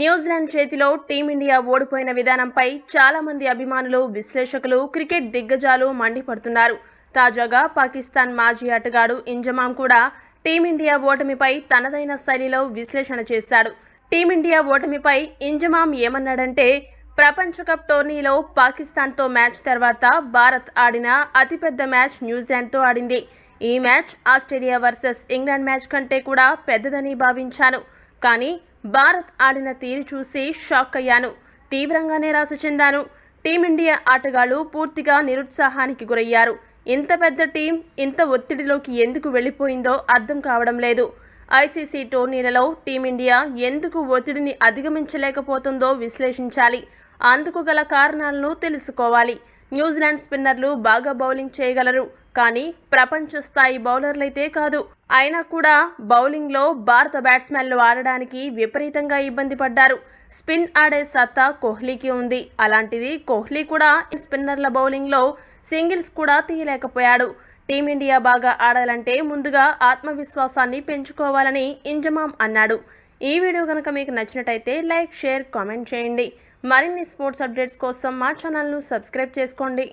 New Zealand చేతిలో team India ఓడిపోయిన విధానంపై చాలామంది అభిమానులు విశ్లేషకులు క్రికెట్ దిగ్గజాలు మండిపడుతున్నారు తాజాగా పాకిస్తాన్ మాజీ ఆటగాడు ఇంజమాం కూడా టీమిండియా ఓటమిపై తనదైన శైలిలో విశ్లేషణ చేశాడు టీమిండియా ఓటమిపై ఇంజమాం ఏమన్నాడంటే ప్రపంచ కప్ టోర్నీలో పాకిస్తాన్తో మ్యాచ్ తర్వాత భారత్ ఆడిన అతిపెద్ద మ్యాచ్ న్యూజిలాండ్తో ఆడింది ఈ match Australia versus England match కంటే కూడా పెద్దదని భావించాను కానీ భారత్ ఆడిన తీరు చూసి షాక్ అయ్యాను తీవ్రంగా నిరాశ చెందాను టీమిండియా ఆటగాళ్లు పూర్తిగా నిరుత్సాహానికి గురయ్యారు ఇంత పెద్ద టీం ఇంత ఒత్తిడిలోకి ఎందుకు వెళ్ళిపోయిందో అర్థం కావడం లేదు ఐసీసీ టోర్నీలలో టీమిండియా ఎందుకు ఒత్తిడిని అధిగమించలేకపోతుందో విశ్లేషించాలి అందుకు గల కారణాలను తెలుసుకోవాలి న్యూజిలాండ్ స్పిన్నర్లు బాగా బౌలింగ్ చేయగలరు కానీ ప్రపంచ స్థాయి బౌలర్లైతే కాదు అయినా కూడా బౌలింగ్లో భారత బ్యాట్స్మెన్లు ఆడడానికి విపరీతంగా ఇబ్బంది పడ్డారు స్పిన్ ఆడే సత్తా కోహ్లీకి ఉంది అలాంటిది కోహ్లీ కూడా స్పిన్నర్ల బౌలింగ్లో సింగిల్స్ కూడా తీయలేకపోయాడు టీమిండియా బాగా ఆడాలంటే ముందుగా ఆత్మవిశ్వాసాన్ని పెంచుకోవాలని ఇంజమాం అన్నాడు ఈ వీడియో కనుక మీకు నచ్చినట్టయితే లైక్ షేర్ కామెంట్ చేయండి మరిన్ని స్పోర్ట్స్ అప్డేట్స్ కోసం మా ఛానల్ను సబ్స్క్రైబ్ చేసుకోండి